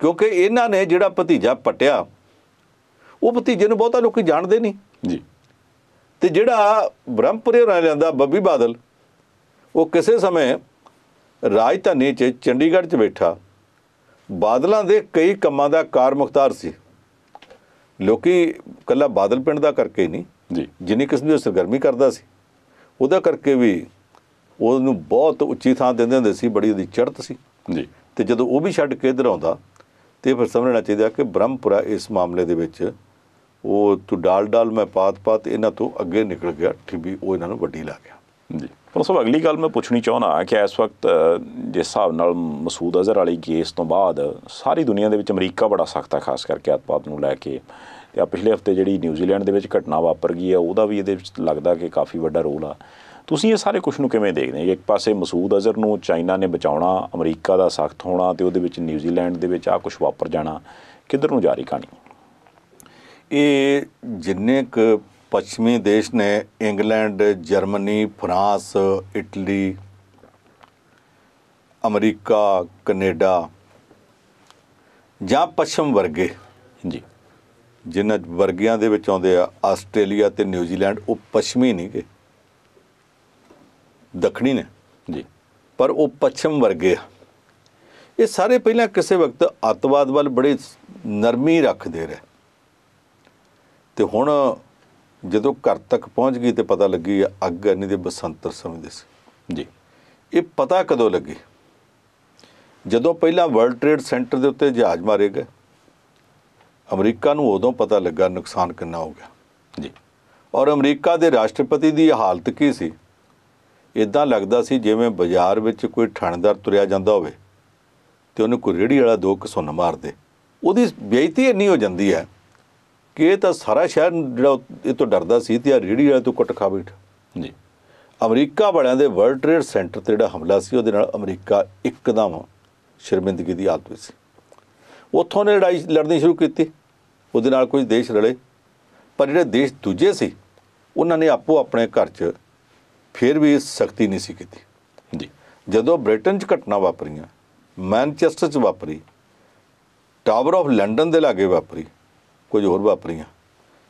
ਕਿਉਂਕਿ ਇਹਨਾਂ ਨੇ ਜਿਹੜਾ ਭਤੀਜਾ ਪਟਿਆ ਉਹ ਭਤੀਜੇ ਨੂੰ ਬਹੁਤਾ ਲੋਕੀ ਜਾਣਦੇ ਨਹੀਂ ਜੀ ਤੇ ਜਿਹੜਾ ਬ੍ਰਹਮਪੁਰੇ ਰਹਿ ਜਾਂਦਾ ਬੱਬੀ ਬਾਦਲ ਉਹ ਕਿਸੇ ਸਮੇਂ ਰਾਜਧਾਨੀ 'ਚ ਚੰਡੀਗੜ੍ਹ 'ਚ ਬੈਠਾ ਬਾਦਲਾਂ ਦੇ ਕਈ ਕੰਮਾਂ ਦਾ ਕਾਰ ਮੁਖਤਾਰ ਸੀ ਲੋਕੀ ਕੱਲਾ ਬਾਦਲ ਪਿੰਡ ਦਾ ਕਰਕੇ ਨਹੀਂ ਜੀ ਜਿੰਨੀ ਕਿਸਮ ਦੀ ਸਰਗਰਮੀ ਕਰਦਾ ਸੀ ਉਹਦਾ ਕਰਕੇ ਵੀ ਉਹਨੂੰ ਬਹੁਤ ਉੱਚੀ ਥਾਂ ਦਿੰਦੇ ਹੁੰਦੇ ਸੀ ਬੜੀ ਉਹਦੀ ਚੜਤ ਸੀ ਜੀ ਤੇ ਜਦੋਂ ਉਹ ਵੀ ਛੱਡ ਕੇ ਇਧਰ ਆਉਂਦਾ ਤੇ ਫਿਰ ਸਮਝਣਾ ਚਾਹੀਦਾ ਕਿ ਬ੍ਰਹਮਪੁਰਾ ਇਸ ਮਾਮਲੇ ਦੇ ਵਿੱਚ ਉਹ ਤੂੰ ਡਾਲ ਡਾਲ ਮੈਂ ਪਾਤ ਪਾਤ ਇਹਨਾਂ ਤੋਂ ਅੱਗੇ ਨਿਕਲ ਗਿਆ ਠੀਬੀ ਉਹ ਇਹਨਾਂ ਨੂੰ ਵੱਡੀ ਲਾ ਗਿਆ ਜੀ ਪਰ ਸਭ ਅਗਲੀ ਗੱਲ ਮੈਂ ਪੁੱਛਣੀ ਚਾਹੁੰਦਾ ਕਿ ਇਸ ਵਕਤ ਜਿਸ ਹਿਸਾਬ ਨਾਲ ਮਸੂਦ ਅਜ਼ਰ ਵਾਲੀ ਕੇਸ ਤੋਂ ਬਾਅਦ ਸਾਰੀ ਦੁਨੀਆ ਦੇ ਵਿੱਚ ਅਮਰੀਕਾ ਬੜਾ ਸਖਤ ਹੈ ਖਾਸ ਕਰਕੇ ਆਤਪਾਤ ਨੂੰ ਲੈ ਕੇ ਤੇ ਆ ਪਿਛਲੇ ਹਫਤੇ ਜਿਹੜੀ ਨਿਊਜ਼ੀਲੈਂਡ ਦੇ ਵਿੱਚ ਘਟਨਾ ਵਾਪਰ ਗਈ ਹੈ ਉਹਦਾ ਵੀ ਇਹਦੇ ਵਿੱਚ ਲੱਗਦਾ ਕਿ ਕਾਫੀ ਵੱਡਾ ਰੋਲ ਆ ਤੁਸੀਂ ਇਹ ਸਾਰੇ ਕੁਝ ਨੂੰ ਕਿਵੇਂ ਦੇਖਦੇ ਹੋ ਇੱਕ ਪਾਸੇ ਮਸੂਦ ਅਜ਼ਰ ਨੂੰ ਚਾਈਨਾ ਨੇ ਬਚਾਉਣਾ ਅਮਰੀਕਾ ਦਾ ਸਖਤ ਹੋਣਾ ਤੇ ਉਹਦੇ ਵਿੱਚ ਨਿਊਜ਼ੀਲੈਂਡ ਦੇ ਵਿੱਚ ਆ ਕੁਝ ਵਾਪਰ ਜਾਣਾ ਕਿੱਧਰ ਨੂੰ ਜਾ ਰਹੀ ਕਹਾਣੀ ਇਹ ਜਿੰਨੇ ਕ ਪੱਛਮੀ ਦੇਸ਼ ਨੇ England Germany France Italy America Canada ਜਾਂ ਪੱਛਮ ਵਰਗੇ ਜੀ ਜਿਨ੍ਹਾਂ ਵਰਗਿਆਂ ਦੇ ਵਿੱਚ ਆਉਂਦੇ ਆ ਆਸਟ੍ਰੇਲੀਆ ਤੇ ਨਿਊਜ਼ੀਲੈਂਡ ਉਹ ਪੱਛਮੀ ਨਹੀਂ ਨਹੀਂਗੇ ਦੱਖਣੀ ਨੇ ਜੀ ਪਰ ਉਹ ਪੱਛਮ ਵਰਗੇ ਆ ਇਹ ਸਾਰੇ ਪਹਿਲਾਂ ਕਿਸੇ ਵਕਤ ਅਤਵਾਦ ਵੱਲ ਬੜੇ ਨਰਮੀ ਰੱਖਦੇ ਰਹੇ ਤੇ ਹੁਣ ਜਦੋਂ ਘਰ ਤੱਕ ਪਹੁੰਚ ਗਈ ਤੇ ਪਤਾ ਲੱਗੀ ਅੱਗ ਇੰਨੀ ਦੇ ਬਸੰਤਰ ਸਮਝਦੇ ਸੀ ਜੀ ਇਹ ਪਤਾ ਕਦੋਂ ਲੱਗੀ ਜਦੋਂ ਪਹਿਲਾਂ ਵਰਲਡ ਟ੍ਰੇਡ ਸੈਂਟਰ ਦੇ ਉੱਤੇ ਜਹਾਜ਼ ਮਾਰੇ ਗਏ ਅਮਰੀਕਾ ਨੂੰ ਉਦੋਂ ਪਤਾ ਲੱਗਾ ਨੁਕਸਾਨ ਕਿੰਨਾ ਹੋ ਗਿਆ ਜੀ ਔਰ ਅਮਰੀਕਾ ਦੇ ਰਾਸ਼ਟਰਪਤੀ ਦੀ ਹਾਲਤ ਕੀ ਸੀ ਇਦਾਂ ਲੱਗਦਾ ਸੀ ਜਿਵੇਂ ਬਾਜ਼ਾਰ ਵਿੱਚ ਕੋਈ ਠਣਦਾਰ ਤੁਰਿਆ ਜਾਂਦਾ ਹੋਵੇ ਤੇ ਉਹਨੂੰ ਕੋਈ ਰੇੜੀ ਵਾਲਾ ਦੋ ਕਿਸੋਂ ਮਾਰ ਦੇ ਉਹਦੀ ਬੇਇੱਜ਼ਤੀ ਇੰਨੀ ਹੋ ਜਾਂਦੀ ਹੈ ਕਿ ਇਹ ਤਾਂ ਸਾਰਾ ਸ਼ਹਿਰ ਜਿਹੜਾ ਇਹ ਤੋਂ ਡਰਦਾ ਸੀ ਤੇ ਆ ਰੇੜੀ ਵਾਲੇ ਤੋਂ ਕੁੱਟ ਖਾ ਬੈਠ ਜੀ ਅਮਰੀਕਾ ਵਾਲਿਆਂ ਦੇ ਵਰਲਡ ਟ੍ਰੇਡ ਸੈਂਟਰ ਤੇ ਜਿਹੜਾ ਹਮਲਾ ਸੀ ਉਹਦੇ ਨਾਲ ਅਮਰੀਕਾ ਇੱਕਦਮ ਸ਼ਰਮਿੰਦਗੀ ਦੀ ਹਾਲਤ ਵਿੱਚ ਸੀ ਉੱਥੋਂ ਨੇ ਲੜਾਈ ਲੜਨੀ ਸ਼ੁਰੂ ਕੀਤੀ ਉਹਦੇ ਨਾਲ ਕੁਝ ਦੇਸ਼ ਲੜੇ ਪਰ ਜਿਹੜੇ ਦੇਸ਼ ਦੂਜੇ ਸੀ ਉਹਨਾਂ ਨੇ ਆਪੋ ਆਪਣੇ ਘਰ 'ਚ ਫਿਰ ਵੀ ਸਖਤੀ ਨਹੀਂ ਸੀ ਕੀਤੀ ਜੀ ਜਦੋਂ ਬ੍ਰਿਟਨ 'ਚ ਘਟਨਾ ਵਾਪਰੀਆਂ ਮੈਨਚੈਸਟਰ 'ਚ ਵਾਪਰੀ ਟਾਵਰ ਆਫ ਲੰਡਨ ਦੇ ਲਾਗੇ ਵਾਪਰੀ ਕੁਝ ਹੋਰ ਵਾਪਰੀਆਂ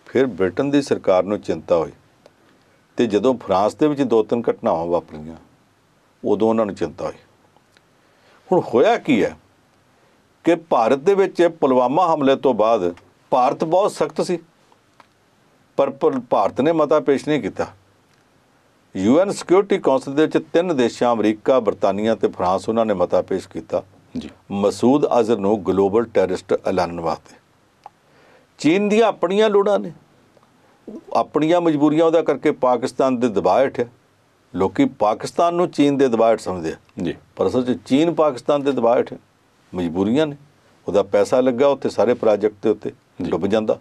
ਫਿਰ ਬ੍ਰਿਟਨ ਦੀ ਸਰਕਾਰ ਨੂੰ ਚਿੰਤਾ ਹੋਈ ਤੇ ਜਦੋਂ ਫਰਾਂਸ ਦੇ ਵਿੱਚ ਦੋ ਤਿੰਨ ਘਟਨਾਵਾਂ ਵਾਪਰੀਆਂ ਉਦੋਂ ਉਹਨਾਂ ਨੂੰ ਚਿੰਤਾ ਹੋਈ ਹੁਣ ਹੋਇਆ ਕੀ ਹੈ ਕਿ ਭਾਰਤ ਦੇ ਵਿੱਚ ਪੁਲਵਾਮਾ ਹਮਲੇ ਤੋਂ ਬਾਅਦ ਭਾਰਤ ਬਹੁਤ ਸਖਤ ਸੀ ਪਰ ਭਾਰਤ ਨੇ ਮਤਾ ਪੇਸ਼ ਨਹੀਂ ਕੀਤਾ ਯੂਐਨ ਸਿਕਿਉਰਿਟੀ ਕੌਂਸਲ ਦੇ ਵਿੱਚ ਤਿੰਨ ਦੇਸ਼ਾਂ ਅਮਰੀਕਾ ਬ੍ਰਿਟਾਨੀਆ ਤੇ ਫਰਾਂਸ ਉਹਨਾਂ ਨੇ ਮਤਾ ਪੇਸ਼ ਕੀਤਾ ਜੀ ਮਸੂਦ ਅਜ਼ਰ ਨੂੰ ਗਲੋਬਲ ਟੈਰਰਿਸਟ ਐਲਾਨਣ ਵਾਸਤੇ ਚੀਨ ਦੀਆਂ ਆਪਣੀਆਂ ਲੋੜਾਂ ਨੇ ਆਪਣੀਆਂ ਮਜਬੂਰੀਆਂ ਉਹਦਾ ਕਰਕੇ ਪਾਕਿਸਤਾਨ ਦੇ ਦਬਾਅ ਹੇਠ ਲੋਕੀ ਪਾਕਿਸਤਾਨ ਨੂੰ ਚੀਨ ਦੇ ਦਬਾਅ ਹੇਠ ਸਮਝਦੇ ਆ ਜੀ ਪਰ ਅਸਲ 'ਚ ਚੀਨ ਪਾਕਿਸਤਾਨ ਦੇ ਦਬਾਅ ਹੇਠ ਮਜਬੂਰੀਆਂ ਨੇ ਉਹਦਾ ਪੈਸਾ ਲੱਗਾ ਉੱਤੇ ਸਾਰੇ ਪ੍ਰੋਜੈਕਟ ਦੇ ਉੱਤੇ ਡੁੱਬ ਜਾਂਦਾ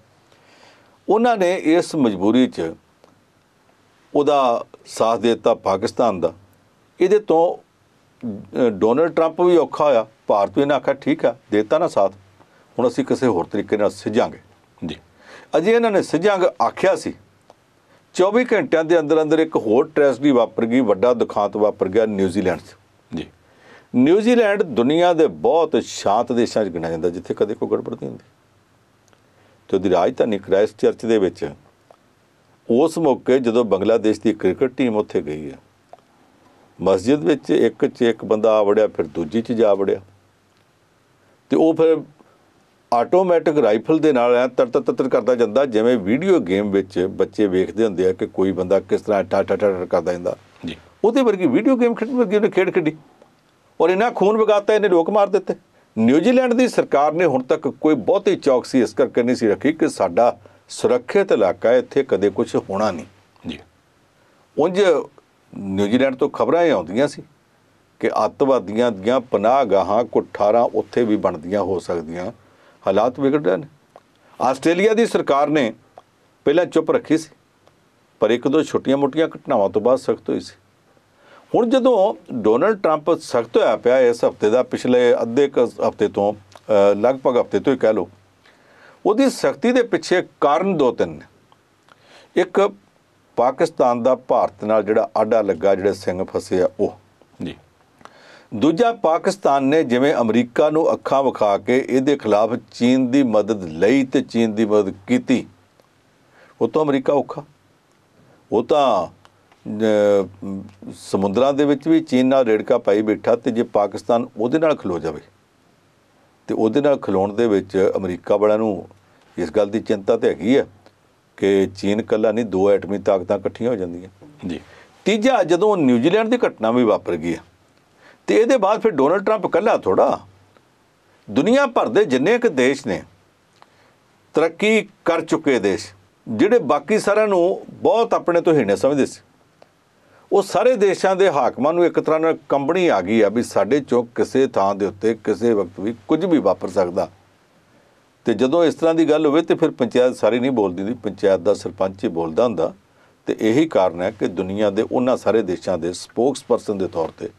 ਉਹਨਾਂ ਨੇ ਇਸ ਮਜਬੂਰੀ 'ਚ ਉਹਦਾ ਸਾਥ ਦਿੱਤਾ ਪਾਕਿਸਤਾਨ ਦਾ ਇਹਦੇ ਤੋਂ ਡੋਨਲਡ ਟਰੰਪ ਵੀ ਔਖਾ ਹੋਇਆ ਭਾਰਤ ਵੀ ਨਾ ਆਖਿਆ ਠੀਕ ਆ ਦੇਤਾ ਨਾ ਸਾਥ ਹੁਣ ਅਸੀਂ ਕਿਸੇ ਹੋਰ ਤਰੀਕੇ ਨਾਲ ਸਿੱਝਾਂਗੇ ਜੀ ਅਜੇ ਇਹਨਾਂ ਨੇ ਸਿੱਝਾਂਗ ਆਖਿਆ ਸੀ 24 ਘੰਟਿਆਂ ਦੇ ਅੰਦਰ ਅੰਦਰ ਇੱਕ ਹੋਰ ਟ੍ਰੈਜਡੀ ਵਾਪਰ ਗਈ ਵੱਡਾ ਦੁਖਾਂਤ ਵਾਪਰ ਗਿਆ ਨਿਊਜ਼ੀਲੈਂਡ 'ਚ ਜੀ ਨਿਊਜ਼ੀਲੈਂਡ ਦੁਨੀਆ ਦੇ ਬਹੁਤ ਸ਼ਾਂਤ ਦੇਸ਼ਾਂ 'ਚ ਗਿਣਿਆ ਜਾਂਦਾ ਜਿੱਥੇ ਕਦੇ ਕੋਈ ਗੜਬੜ ਨਹੀਂ ਹੁੰਦੀ ਤੇ ਉਹਦੀ ਰਾਜਧਾਨੀ ਕ੍ਰਾਈਸਟ ਚਰਚ ਦੇ ਵਿੱਚ ਉਸ ਮੌਕੇ ਜਦੋਂ ਬੰਗਲਾਦੇਸ਼ ਦੀ ਕ੍ਰਿਕਟ ਟੀਮ ਉੱਥੇ ਗਈ ਹੈ ਮਸਜਿਦ ਵਿੱਚ ਇੱਕ ਚ ਇੱਕ ਬੰਦਾ ਆ ਵੜਿਆ ਫਿਰ ਦੂਜੀ ਚ ਜਾ ਵੜਿਆ ਤੇ ਉਹ ਫਿਰ ਆਟੋਮੈਟਿਕ ਰਾਈਫਲ ਦੇ ਨਾਲ ਐ ਤਰ ਤਰ ਕਰਦਾ ਜਾਂਦਾ ਜਿਵੇਂ ਵੀਡੀਓ ਗੇਮ ਵਿੱਚ ਬੱਚੇ ਵੇਖਦੇ ਹੁੰਦੇ ਆ ਕਿ ਕੋਈ ਬੰਦਾ ਕਿਸ ਤਰ੍ਹਾਂ ਟਾ ਟਾ ਟਾ ਕਰਦਾ ਜਾਂਦਾ ਜੀ ਉਹਦੇ ਵਰਗੀ ਵੀਡੀਓ ਗੇਮ ਖੇਡ ਵਰਗੀ ਉਹਨੇ ਖੇਡ ਖੇਡੀ ਔਰ ਇਹਨਾਂ ਖੂਨ ਵਗਾਤਾ ਇਹਨੇ ਲੋਕ ਮਾਰ ਦਿੱਤੇ ਨਿਊਜ਼ੀਲੈਂਡ ਦੀ ਸਰਕਾਰ ਨੇ ਹੁਣ ਤੱਕ ਕੋਈ ਬਹੁਤੀ ਚੌਕਸੀ ਇਸ ਕਰਕੇ ਨਹੀਂ ਸੀ ਰੱਖੀ ਕਿ ਸਾਡਾ ਸੁਰੱਖਿਅਤ ਇਲਾਕਾ ਇੱਥੇ ਕਦੇ ਕੁਝ ਹੋਣਾ ਨਹੀਂ ਜੀ ਉੰਜ ਨਿਊਜ਼ੀਲੈਂਡ ਤੋਂ ਖਬਰਾਂ ਆਉਂਦੀਆਂ ਸੀ ਕਿ ਅੱਤਵਾਦੀਆਂ ਦੀਆਂ ਪਨਾਹਗਾਹਾਂ ਕੁਠਾਰਾਂ ਉੱਥੇ ਵੀ ਬਣਦੀਆਂ ਹੋ ਸਕਦੀਆਂ ਹਾਲਾਤ ਵਿਗੜ ਰਹੇ ਨੇ ਆਸਟ੍ਰੇਲੀਆ ਦੀ ਸਰਕਾਰ ਨੇ ਪਹਿਲਾਂ ਚੁੱਪ ਰੱਖੀ ਸੀ ਪਰ ਇੱਕ ਦੋ ਛੋਟੀਆਂ-ਮੋਟੀਆਂ ਘਟਨਾਵਾਂ ਤੋਂ ਬਾਅਦ ਸਖਤ ਹੋਈ ਸੀ ਹੁਣ ਜਦੋਂ ਡੋਨਲਡ ਟਰੰਪ ਸਖਤ ਹੋਇਆ ਪਿਆ ਇਸ ਹਫਤੇ ਦਾ ਪਿਛਲੇ ਅੱਧੇ ਹਫਤੇ ਤੋਂ ਲਗਭਗ ਹਫਤੇ ਤੋਂ ਹੀ ਕਹਿ ਲੋ ਉਹਦੀ ਸਖਤੀ ਦੇ ਪਿੱਛੇ ਕਾਰਨ ਦੋ ਤਿੰਨ ਨੇ ਇੱਕ ਪਾਕਿਸਤਾਨ ਦਾ ਭਾਰਤ ਨਾਲ ਜਿਹੜਾ ਆਡਾ ਲੱਗਾ ਜਿਹੜੇ ਸਿੰਘ ਫਸੇ ਆ ਉਹ ਦੂਜਾ ਪਾਕਿਸਤਾਨ ਨੇ ਜਿਵੇਂ ਅਮਰੀਕਾ ਨੂੰ ਅੱਖਾਂ ਵਿਖਾ ਕੇ ਇਹਦੇ ਖਿਲਾਫ ਚੀਨ ਦੀ ਮਦਦ ਲਈ ਤੇ ਚੀਨ ਦੀ ਮਦਦ ਕੀਤੀ ਉਹ ਤਾਂ ਅਮਰੀਕਾ ਔਖਾ ਉਹ ਤਾਂ ਸਮੁੰਦਰਾਂ ਦੇ ਵਿੱਚ ਵੀ ਚੀਨ ਨਾਲ ਰੇੜਕਾ ਪਾਈ ਬੈਠਾ ਤੇ ਜੇ ਪਾਕਿਸਤਾਨ ਉਹਦੇ ਨਾਲ ਖਲੋ ਜਾਵੇ ਤੇ ਉਹਦੇ ਨਾਲ ਖਲੋਣ ਦੇ ਵਿੱਚ ਅਮਰੀਕਾ ਵਾਲਿਆਂ ਨੂੰ ਇਸ ਗੱਲ ਦੀ ਚਿੰਤਾ ਤੇ ਹੈਗੀ ਹੈ ਕਿ ਚੀਨ ਕੱਲਾ ਨਹੀਂ ਦੋ ਐਟਮੀ ਤਾਕਤਾਂ ਇਕੱਠੀਆਂ ਹੋ ਜਾਂਦੀਆਂ ਜੀ ਤੀਜਾ ਜਦੋਂ ਨਿਊਜ਼ੀਲੈਂਡ ਦੀ ਘਟਨਾ ਵੀ ਵਾਪਰ ਗਈ ਹੈ ਤੇ ਇਹਦੇ ਬਾਅਦ ਫਿਰ ਡੋਨਲਡ ਟਰੰਪ ਇਕੱਲਾ ਥੋੜਾ ਦੁਨੀਆ ਭਰ ਦੇ ਜਿੰਨੇ ਕਿ ਦੇਸ਼ ਨੇ ਤਰੱਕੀ ਕਰ ਚੁੱਕੇ ਦੇਸ਼ ਜਿਹੜੇ ਬਾਕੀ ਸਾਰਿਆਂ ਨੂੰ ਬਹੁਤ ਆਪਣੇ ਤੋਂ ਹੀਣੇ ਸਮਝਦੇ ਸੀ ਉਹ ਸਾਰੇ ਦੇਸ਼ਾਂ ਦੇ ਹਾਕਮਾਂ ਨੂੰ ਇੱਕ ਤਰ੍ਹਾਂ ਨਾਲ ਕੰਬਣੀ ਆ ਗਈ ਆ ਵੀ ਸਾਡੇ ਚੋਂ ਕਿਸੇ ਥਾਂ ਦੇ ਉੱਤੇ ਕਿਸੇ ਵਕਤ ਵੀ ਕੁਝ ਵੀ ਵਾਪਰ ਸਕਦਾ ਤੇ ਜਦੋਂ ਇਸ ਤਰ੍ਹਾਂ ਦੀ ਗੱਲ ਹੋਵੇ ਤੇ ਫਿਰ ਪੰਚਾਇਤ ਸਾਰੀ ਨਹੀਂ ਬੋਲਦੀ ਦੀ ਪੰਚਾਇਤ ਦਾ ਸਰਪੰਚ ਹੀ ਬੋਲਦਾ ਹੁੰਦਾ ਤੇ ਇਹੀ ਕਾਰਨ ਹੈ ਕਿ ਦੁਨੀਆ ਦੇ ਉਹਨਾਂ ਸਾਰੇ ਦੇਸ਼ਾਂ ਦੇ ਸਪੋਕਸਪਰਸਨ ਦੇ ਤੌਰ ਤੇ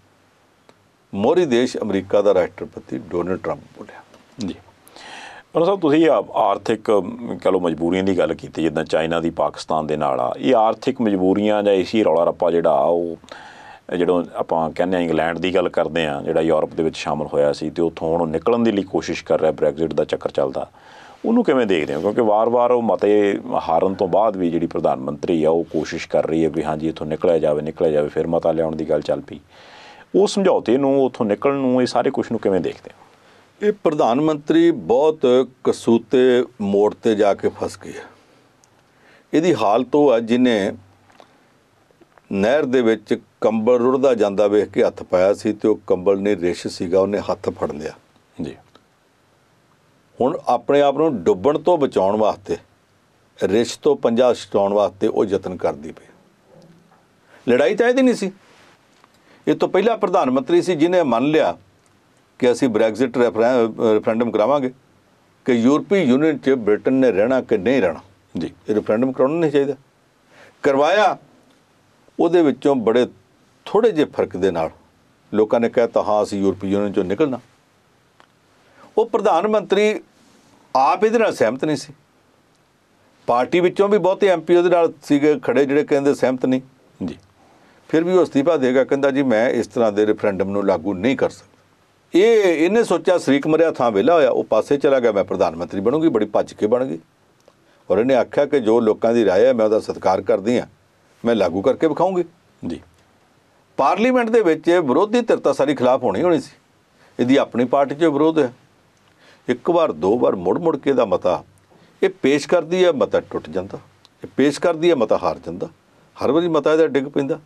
ਮੋਰੀ ਦੇਸ਼ ਅਮਰੀਕਾ ਦਾ ਰਾਸ਼ਟਰਪਤੀ ਡੋਨਲਡ ਟਰੰਪ ਬੋਲਿਆ ਜੀ ਪਰ ਸਾਹਿਬ ਤੁਸੀਂ ਆ ਆਰਥਿਕ ਕਹ ਲੋ ਮਜਬੂਰੀਆਂ ਦੀ ਗੱਲ ਕੀਤੀ ਜਿੱਦਾਂ ਚਾਈਨਾ ਦੀ ਪਾਕਿਸਤਾਨ ਦੇ ਨਾਲ ਆ ਇਹ ਆਰਥਿਕ ਮਜਬੂਰੀਆਂ ਜਾਂ ਇਸੇ ਰੌਲਾ ਰੱਪਾ ਜਿਹੜਾ ਉਹ ਜਿਹੜੋਂ ਆਪਾਂ ਕਹਿੰਦੇ ਆ ਇੰਗਲੈਂਡ ਦੀ ਗੱਲ ਕਰਦੇ ਆ ਜਿਹੜਾ ਯੂਰਪ ਦੇ ਵਿੱਚ ਸ਼ਾਮਲ ਹੋਇਆ ਸੀ ਤੇ ਉੱਥੋਂ ਹੁਣ ਨਿਕਲਣ ਦੀ ਲਈ ਕੋਸ਼ਿਸ਼ ਕਰ ਰਿਹਾ ਬ੍ਰੈਗਜ਼ਿਟ ਦਾ ਚੱਕਰ ਚੱਲਦਾ ਉਹਨੂੰ ਕਿਵੇਂ ਦੇਖਦੇ ਹੋ ਕਿਉਂਕਿ ਵਾਰ-ਵਾਰ ਉਹ ਮਤੇ ਹਾਰਨ ਤੋਂ ਬਾਅਦ ਵੀ ਜਿਹੜੀ ਪ੍ਰਧਾਨ ਮੰਤਰੀ ਆ ਉਹ ਕੋਸ਼ਿਸ਼ ਕਰ ਰਹੀ ਹੈ ਵੀ ਹਾਂਜੀ ਇਥੋਂ ਨਿਕਲਿਆ ਜਾਵੇ ਨਿਕਲਿਆ ਜਾਵੇ ਫਿਰ ਮਤਾ ਲਿਆਉਣ ਦੀ ਗੱਲ ਚੱਲ ਪਈ ਉਹ ਸਮਝੌਤੇ ਨੂੰ ਉਥੋਂ ਨਿਕਲਣ ਨੂੰ ਇਹ ਸਾਰੇ ਕੁਝ ਨੂੰ ਕਿਵੇਂ ਦੇਖਦੇ ਹੋ ਇਹ ਪ੍ਰਧਾਨ ਮੰਤਰੀ ਬਹੁਤ ਕਸੂਤੇ ਮੋੜ ਤੇ ਜਾ ਕੇ ਫਸ ਗਏ ਇਹਦੀ ਹਾਲਤ ਉਹ ਆ ਜਿਨੇ ਨਹਿਰ ਦੇ ਵਿੱਚ ਕੰਬਲ ਰੁੜਦਾ ਜਾਂਦਾ ਵੇਖ ਕੇ ਹੱਥ ਪਾਇਆ ਸੀ ਤੇ ਉਹ ਕੰਬਲ ਨੇ ਰਿਸ਼ ਸੀਗਾ ਉਹਨੇ ਹੱਥ ਫੜ ਲਿਆ ਜੀ ਹੁਣ ਆਪਣੇ ਆਪ ਨੂੰ ਡੁੱਬਣ ਤੋਂ ਬਚਾਉਣ ਵਾਸਤੇ ਰਿਸ਼ ਤੋਂ ਪੰਜਾ ਛਟਾਉਣ ਵਾਸਤੇ ਉਹ ਯਤਨ ਕਰਦੀ ਪਈ ਲੜਾਈ ਤਾਂ ਇਹਦੀ ਨਹੀਂ ਸੀ ਇਹ ਤੋਂ ਪਹਿਲਾਂ ਪ੍ਰਧਾਨ ਮੰਤਰੀ ਸੀ ਜਿਨੇ ਮੰਨ ਲਿਆ ਕਿ ਅਸੀਂ ਬ੍ਰੈਗਜ਼ਿਟ ਰੈਫਰੈਂਡਮ ਕਰਾਵਾਂਗੇ ਕਿ ਯੂਰਪੀ ਯੂਨੀਅਨ 'ਚ ਬ੍ਰਿਟਨ ਨੇ ਰਹਿਣਾ ਕਿ ਨਹੀਂ ਰਹਿਣਾ ਜੀ ਇਹ ਰੈਫਰੈਂਡਮ ਕਰਾਉਣਾ ਨਹੀਂ ਚਾਹੀਦਾ ਕਰਵਾਇਆ ਉਹਦੇ ਵਿੱਚੋਂ ਬੜੇ ਥੋੜੇ ਜਿਹੇ ਫਰਕ ਦੇ ਨਾਲ ਲੋਕਾਂ ਨੇ ਕਹਿਤਾ ਹਾਂ ਅਸੀਂ ਯੂਰਪੀ ਯੂਨੀਅਨ 'ਚੋਂ ਨਿਕਲਣਾ ਉਹ ਪ੍ਰਧਾਨ ਮੰਤਰੀ ਆਪ ਇਹਦੇ ਨਾਲ ਸਹਿਮਤ ਨਹੀਂ ਸੀ ਪਾਰਟੀ ਵਿੱਚੋਂ ਵੀ ਬਹੁਤੇ ਐਮਪੀ ਉਹਦੇ ਨਾਲ ਸੀਗੇ ਖੜੇ ਜਿਹੜੇ ਕਹਿੰਦੇ ਸਹਿਮਤ ਨਹੀਂ ਜੀ ਫਿਰ ਵੀ ਉਹ ਅਸਤੀਫਾ ਦੇਗਾ ਕਹਿੰਦਾ ਜੀ ਮੈਂ ਇਸ ਤਰ੍ਹਾਂ ਦੇ ਰੈਫਰੈਂਡਮ ਨੂੰ ਲਾਗੂ ਨਹੀਂ ਕਰ ਸਕਦਾ ਇਹ ਇਹਨੇ ਸੋਚਿਆ ਸ਼ਰੀਕ ਮਰਿਆ ਥਾਂ ਵੇਲਾ ਹੋਇਆ ਉਹ ਪਾਸੇ ਚਲਾ ਗਿਆ ਮੈਂ ਪ੍ਰਧਾਨ ਮੰਤਰੀ ਬਣੂਗੀ ਬੜੀ ਭੱਜ ਕੇ ਬਣ ਗਈ ਔਰ ਇਹਨੇ ਆਖਿਆ ਕਿ ਜੋ ਲੋਕਾਂ ਦੀ رائے ਹੈ ਮੈਂ ਉਹਦਾ ਸਤਿਕਾਰ ਕਰਦੀ ਆ ਮੈਂ ਲਾਗੂ ਕਰਕੇ ਵਿਖਾਉਂਗੀ ਜੀ ਪਾਰਲੀਮੈਂਟ ਦੇ ਵਿੱਚ ਵਿਰੋਧੀ ਧਿਰਤਾ ਸਾਰੀ ਖਿਲਾਫ ਹੋਣੀ ਹੋਣੀ ਸੀ ਇਹਦੀ ਆਪਣੀ ਪਾਰਟੀ 'ਚ ਵਿਰੋਧ ਹੈ ਇੱਕ ਵਾਰ ਦੋ ਵਾਰ ਮੁੜ ਮੁੜ ਕੇ ਦਾ ਮਤਾ ਇਹ ਪੇਸ਼ ਕਰਦੀ ਹੈ ਮਤਾ ਟੁੱਟ ਜਾਂਦਾ ਇਹ ਪੇਸ਼ ਕਰਦੀ ਹੈ ਮਤਾ ਹਾਰ ਜਾਂਦਾ ਹਰ ਵਾਰੀ ਮਤਾ ਇਹਦਾ ਡਿੱਗ ਪੈਂਦਾ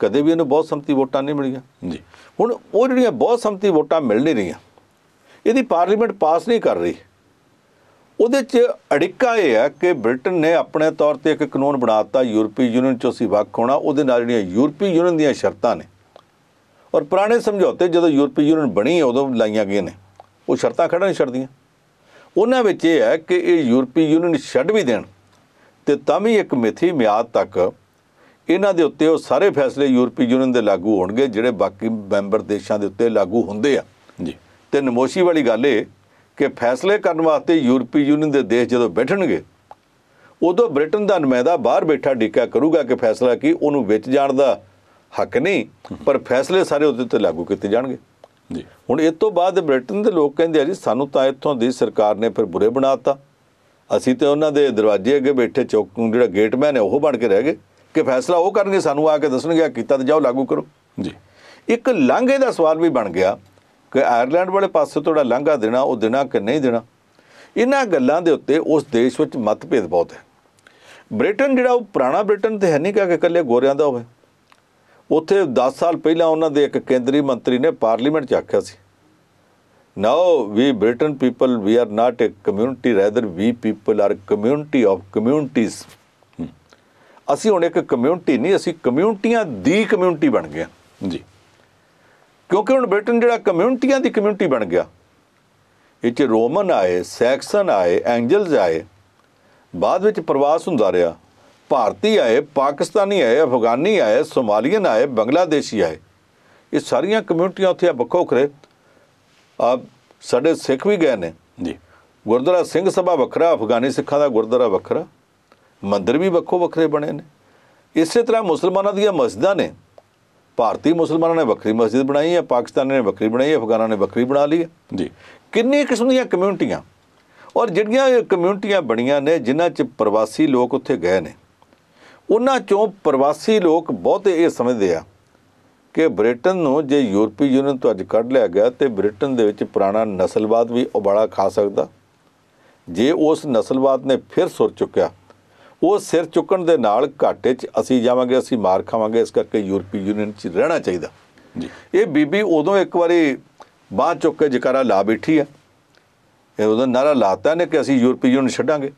ਕਦੇ ਵੀ ਇਹਨੂੰ ਬਹੁਤ ਸੰਮਤੀ ਵੋਟਾਂ ਨਹੀਂ ਮਿਲੀਆਂ ਜੀ ਹੁਣ ਉਹ ਜਿਹੜੀਆਂ ਬਹੁਤ ਸੰਮਤੀ ਵੋਟਾਂ ਮਿਲ ਨਹੀਂ ਰਹੀਆਂ ਇਹਦੀ ਪਾਰਲੀਮੈਂਟ ਪਾਸ ਨਹੀਂ ਕਰ ਰਹੀ ਉਹਦੇ 'ਚ ਅੜਿੱਕਾ ਇਹ ਹੈ ਕਿ ਬ੍ਰਿਟਨ ਨੇ ਆਪਣੇ ਤੌਰ ਤੇ ਇੱਕ ਕਾਨੂੰਨ ਬਣਾਤਾ ਯੂਰਪੀ ਯੂਨੀਅਨ 'ਚੋਂ ਅਸੀਂ ਵੱਖ ਹੋਣਾ ਉਹਦੇ ਨਾਲ ਜਿਹੜੀਆਂ ਯੂਰਪੀ ਯੂਨੀਅਨ ਦੀਆਂ ਸ਼ਰਤਾਂ ਨੇ ਔਰ ਪੁਰਾਣੇ ਸਮਝੌਤੇ ਜਦੋਂ ਯੂਰਪੀ ਯੂਨੀਅਨ ਬਣੀ ਉਦੋਂ ਲਾਈਆਂ ਗਈਆਂ ਨੇ ਉਹ ਸ਼ਰਤਾਂ ਖੜਾ ਨਹੀਂ ਛੱਡਦੀਆਂ ਉਹਨਾਂ ਵਿੱਚ ਇਹ ਹੈ ਕਿ ਇਹ ਯੂਰਪੀ ਯੂਨੀਅਨ ਛੱਡ ਵੀ ਦੇਣ ਤੇ ਤਾਂ ਵੀ ਇੱਕ ਮਿਥੀ ਮਿਆਦ ਤੱਕ ਇਹਨਾਂ ਦੇ ਉੱਤੇ ਉਹ ਸਾਰੇ ਫੈਸਲੇ ਯੂਰਪੀ ਯੂਨੀਅਨ ਦੇ ਲਾਗੂ ਹੋਣਗੇ ਜਿਹੜੇ ਬਾਕੀ ਮੈਂਬਰ ਦੇਸ਼ਾਂ ਦੇ ਉੱਤੇ ਲਾਗੂ ਹੁੰਦੇ ਆ ਜੀ ਤੇ ਨਮੋਸ਼ੀ ਵਾਲੀ ਗੱਲ ਏ ਕਿ ਫੈਸਲੇ ਕਰਨ ਵਾਸਤੇ ਯੂਰਪੀ ਯੂਨੀਅਨ ਦੇ ਦੇਸ਼ ਜਦੋਂ ਬੈਠਣਗੇ ਉਦੋਂ ਬ੍ਰਿਟਨ ਦਾ ਨੁਮਾਇੰਦਾ ਬਾਹਰ ਬੈਠਾ ਡਿੱਕਾ ਕਰੂਗਾ ਕਿ ਫੈਸਲਾ ਕੀ ਉਹਨੂੰ ਵਿੱਚ ਜਾਣ ਦਾ ਹੱਕ ਨਹੀਂ ਪਰ ਫੈਸਲੇ ਸਾਰੇ ਉਹਦੇ ਉੱਤੇ ਲਾਗੂ ਕੀਤੇ ਜਾਣਗੇ ਜੀ ਹੁਣ ਇਸ ਤੋਂ ਬਾਅਦ ਬ੍ਰਿਟਨ ਦੇ ਲੋਕ ਕਹਿੰਦੇ ਆ ਜੀ ਸਾਨੂੰ ਤਾਂ ਇੱਥੋਂ ਦੀ ਸਰਕਾਰ ਨੇ ਫਿਰ ਬੁਰੇ ਬਣਾਤਾ ਅਸੀਂ ਤੇ ਉਹਨਾਂ ਦੇ ਦਰਵਾਜ਼ੇ ਅੱਗੇ ਬੈਠੇ ਚੌਕ ਜਿਹੜਾ ਗੇਟਮੈਨ ਹੈ ਉਹ ਬਣ ਕੇ ਰਹਿ ਗਏ ਕਿ ਫੈਸਲਾ ਉਹ ਕਰਨਗੇ ਸਾਨੂੰ ਆ ਕੇ ਦੱਸਣਗੇ ਆ ਕੀਤਾ ਤੇ ਜਾਓ ਲਾਗੂ ਕਰੋ ਜੀ ਇੱਕ ਲਾਂਘੇ ਦਾ ਸਵਾਲ ਵੀ ਬਣ ਗਿਆ ਕਿ ਆਇਰਲੈਂਡ ਵਾਲੇ ਪਾਸੇ ਤੁਹਾਡਾ ਲਾਂਘਾ ਦੇਣਾ ਉਹ ਦੇਣਾ ਕਿ ਨਹੀਂ ਦੇਣਾ ਇਹਨਾਂ ਗੱਲਾਂ ਦੇ ਉੱਤੇ ਉਸ ਦੇਸ਼ ਵਿੱਚ ਮਤਭੇਦ ਬਹੁਤ ਹੈ ਬ੍ਰਿਟਨ ਜਿਹੜਾ ਉਹ ਪੁਰਾਣਾ ਬ੍ਰਿਟਨ ਤੇ ਹੈ ਨਹੀਂ ਕਿ ਇਕੱਲੇ ਗੋਰਿਆਂ ਦਾ ਹੋਵੇ ਉੱਥੇ 10 ਸਾਲ ਪਹਿਲਾਂ ਉਹਨਾਂ ਦੇ ਇੱਕ ਕੇਂਦਰੀ ਮੰਤਰੀ ਨੇ ਪਾਰਲੀਮੈਂਟ 'ਚ ਆਖਿਆ ਸੀ now we Britain people we are not a community rather we people are community of communities ਅਸੀਂ ਹੁਣ ਇੱਕ ਕਮਿਊਨਿਟੀ ਨਹੀਂ ਅਸੀਂ ਕਮਿਊਨਿਟੀਆਂ ਦੀ ਕਮਿਊਨਿਟੀ ਬਣ ਗਏ ਜੀ ਕਿਉਂਕਿ ਹੁਣ ਬ੍ਰਿਟਨ ਜਿਹੜਾ ਕਮਿਊਨਿਟੀਆਂ ਦੀ ਕਮਿਊਨਿਟੀ ਬਣ ਗਿਆ ਇੱਚ ਰੋਮਨ ਆਏ ਸੈਕਸਨ ਆਏ ਐਂਜਲਸ ਆਏ ਬਾਅਦ ਵਿੱਚ ਪ੍ਰਵਾਸ ਹੁੰਦਾ ਰਿਹਾ ਭਾਰਤੀ ਆਏ ਪਾਕਿਸਤਾਨੀ ਆਏ ਅਫਗਾਨੀ ਆਏ ਸੋਮਾਲੀਅਨ ਆਏ ਬੰਗਲਾਦੇਸ਼ੀ ਆਏ ਇਹ ਸਾਰੀਆਂ ਕਮਿਊਨਿਟੀਆਂ ਉੱਥੇ ਆ ਵੱਖੋ ਵੱਖਰੇ ਆ ਸਾਡੇ ਸਿੱਖ ਵੀ ਗਏ ਨੇ ਜੀ ਗੁਰਦੁਆਰਾ ਸਿੰਘ ਸਭਾ ਵੱਖਰਾ ਅਫਗਾਨੀ ਸਿੱਖਾਂ ਦਾ ਗੁਰਦੁਆਰਾ ਵੱਖਰਾ ਮੰਦਰ ਵੀ ਵੱਖੋ ਵੱਖਰੇ ਬਣੇ ਨੇ ਇਸੇ ਤਰ੍ਹਾਂ ਮੁਸਲਮਾਨਾਂ ਦੀਆਂ ਮਸਜਿਦਾਂ ਨੇ ਭਾਰਤੀ ਮੁਸਲਮਾਨਾਂ ਨੇ ਵੱਖਰੀ ਮਸਜਿਦ ਬਣਾਈ ਹੈ ਪਾਕਿਸਤਾਨੀਆਂ ਨੇ ਵੱਖਰੀ ਬਣਾਈ ਹੈ ਅਫਗਾਨਾਂ ਨੇ ਵੱਖਰੀ ਬਣਾ ਲਈ ਹੈ ਜੀ ਕਿੰਨੀ ਕਿਸਮ ਦੀਆਂ ਕਮਿਊਨਿਟੀਆਂ ਔਰ ਜਿਹੜੀਆਂ ਕਮਿਊਨਿਟੀਆਂ ਬਣੀਆਂ ਨੇ ਜਿਨ੍ਹਾਂ 'ਚ ਪ੍ਰਵਾਸੀ ਲੋਕ ਉੱਥੇ ਗਏ ਨੇ ਉਹਨਾਂ 'ਚੋਂ ਪ੍ਰਵਾਸੀ ਲੋਕ ਬਹੁਤੇ ਇਹ ਸਮਝਦੇ ਆ ਕਿ ਬ੍ਰਿਟਨ ਨੂੰ ਜੇ ਯੂਰਪੀ ਯੂਨੀਅਨ ਤੋਂ ਅੱਜ ਕੱਢ ਲਿਆ ਗਿਆ ਤੇ ਬ੍ਰਿਟਨ ਦੇ ਵਿੱਚ ਪੁਰਾਣਾ ਨਸਲਵਾਦ ਵੀ ਉਬਾਲਾ ਖਾ ਸਕਦਾ ਜੇ ਉਸ ਨਸਲਵਾਦ ਨੇ ਫਿਰ ਸੁਰ ਚੁੱਕਿਆ ਉਹ ਸਿਰ ਚੁੱਕਣ ਦੇ ਨਾਲ ਘਾਟੇ 'ਚ ਅਸੀਂ ਜਾਵਾਂਗੇ ਅਸੀਂ ਮਾਰ ਖਾਵਾਂਗੇ ਇਸ ਕਰਕੇ ਯੂਰਪੀ ਯੂਨੀਅਨ 'ਚ ਰਹਿਣਾ ਚਾਹੀਦਾ ਜੀ ਇਹ ਬੀਬੀ ਉਦੋਂ ਇੱਕ ਵਾਰੀ ਬਾਹਰ ਚੁੱਕ ਕੇ ਜਕਾਰਾ ਲਾ ਬੈਠੀ ਆ ਇਹ ਉਦੋਂ ਨਾਰਾ ਲਾਤਾ ਨੇ ਕਿ ਅਸੀਂ ਯੂਰਪੀ ਯੂਨੀਅਨ ਛੱਡਾਂਗੇ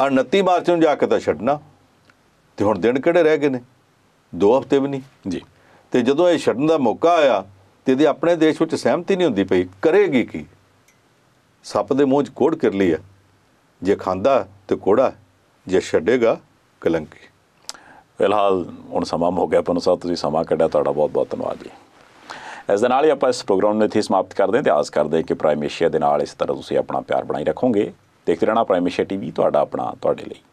ਆ 29 ਮਾਰਚ ਨੂੰ ਜਾ ਕੇ ਤਾਂ ਛੱਡਣਾ ਤੇ ਹੁਣ ਦਿਨ ਕਿਹੜੇ ਰਹਿ ਗਏ ਨੇ ਦੋ ਹਫ਼ਤੇ ਵੀ ਨਹੀਂ ਜੀ ਤੇ ਜਦੋਂ ਇਹ ਛੱਡਣ ਦਾ ਮੌਕਾ ਆਇਆ ਤੇ ਇਹਦੇ ਆਪਣੇ ਦੇਸ਼ ਵਿੱਚ ਸਹਿਮਤੀ ਨਹੀਂ ਹੁੰਦੀ ਪਈ ਕਰੇਗੀ ਕੀ ਸੱਪ ਦੇ ਮੂੰਹ 'ਚ ਕੋੜ ਕਰ ਲਈ ਆ ਜੇ ਖਾਂਦਾ ਤੇ ਕੋੜਾ ਜੇ ਛੱਡੇਗਾ ਕਲੰਕੀ ਫਿਲਹਾਲ ਹੁਣ ਸਮਾਂ ਹੋ ਗਿਆ ਪਨੂ ਸਾਹਿਬ ਤੁਸੀਂ ਸਮਾਂ ਕੱਢਿਆ ਤੁਹਾਡਾ ਬਹੁਤ ਬਹੁਤ ਧੰਨਵਾਦ ਜੀ ਇਸ ਦੇ ਨਾਲ ਹੀ ਆਪਾਂ ਇਸ ਪ੍ਰੋਗਰਾਮ ਨੂੰ ਇੱਥੇ ਸਮਾਪਤ ਕਰਦੇ ਹਾਂ ਤੇ ਆਸ ਕਰਦੇ ਹਾਂ ਕਿ ਪ੍ਰਾਈਮ ਏਸ਼ੀਆ ਦੇ ਨਾਲ ਇਸ ਤਰ੍ਹਾਂ ਤੁਸੀਂ ਆਪਣਾ ਪਿਆਰ ਬਣਾਈ ਰੱਖੋਗੇ ਦੇਖਦੇ ਰਹਿਣਾ ਪ੍ਰਾਈਮ ਏਸ਼ੀਆ ਟੀਵੀ ਤੁਹਾਡਾ ਆਪਣਾ ਤੁਹਾਡੇ ਲਈ